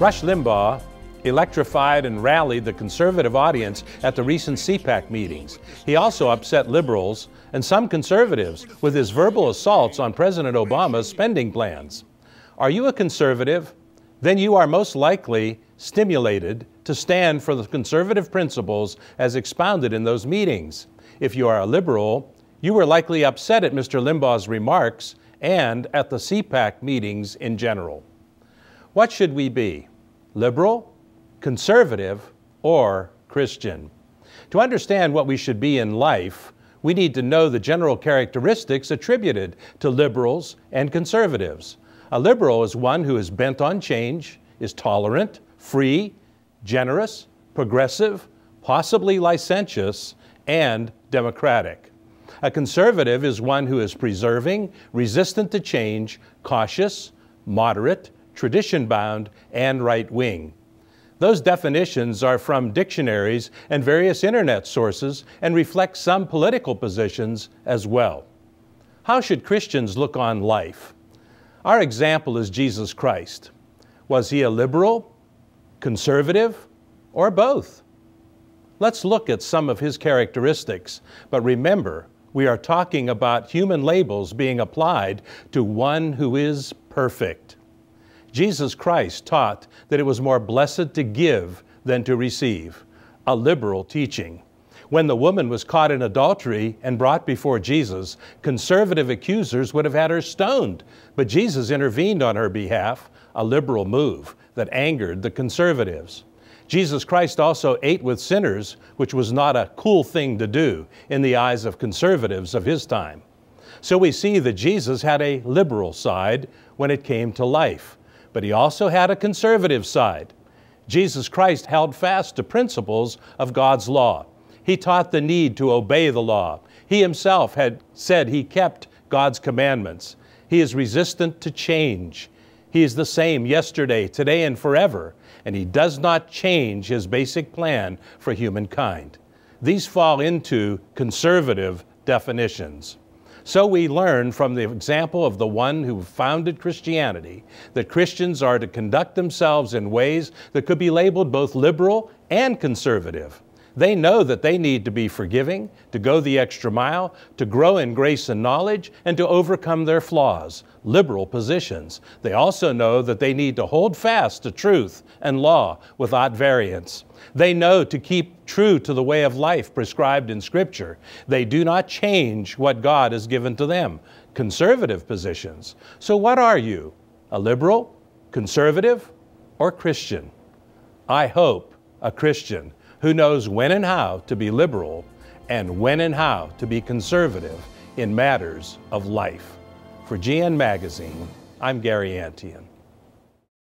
Rush Limbaugh electrified and rallied the conservative audience at the recent CPAC meetings. He also upset liberals and some conservatives with his verbal assaults on President Obama's spending plans. Are you a conservative? Then you are most likely stimulated to stand for the conservative principles as expounded in those meetings. If you are a liberal, you were likely upset at Mr. Limbaugh's remarks and at the CPAC meetings in general. What should we be? Liberal, conservative, or Christian? To understand what we should be in life, we need to know the general characteristics attributed to liberals and conservatives. A liberal is one who is bent on change, is tolerant, free, generous, progressive, possibly licentious, and democratic. A conservative is one who is preserving, resistant to change, cautious, moderate, tradition bound, and right wing. Those definitions are from dictionaries and various internet sources and reflect some political positions as well. How should Christians look on life? Our example is Jesus Christ. Was he a liberal, conservative, or both? Let's look at some of his characteristics, but remember, we are talking about human labels being applied to one who is perfect. Jesus Christ taught that it was more blessed to give than to receive, a liberal teaching. When the woman was caught in adultery and brought before Jesus, conservative accusers would have had her stoned, but Jesus intervened on her behalf, a liberal move that angered the conservatives. Jesus Christ also ate with sinners, which was not a cool thing to do in the eyes of conservatives of his time. So we see that Jesus had a liberal side when it came to life, but he also had a conservative side. Jesus Christ held fast to principles of God's law. He taught the need to obey the law. He himself had said he kept God's commandments. He is resistant to change. He is the same yesterday, today, and forever, and he does not change his basic plan for humankind. These fall into conservative definitions. So we learn from the example of the one who founded Christianity that Christians are to conduct themselves in ways that could be labeled both liberal and conservative. They know that they need to be forgiving, to go the extra mile, to grow in grace and knowledge, and to overcome their flaws, liberal positions. They also know that they need to hold fast to truth and law without variance. They know to keep true to the way of life prescribed in Scripture. They do not change what God has given to them, conservative positions. So, what are you? A liberal, conservative, or Christian? I hope a Christian who knows when and how to be liberal and when and how to be conservative in matters of life. For GN Magazine, I'm Gary Antion.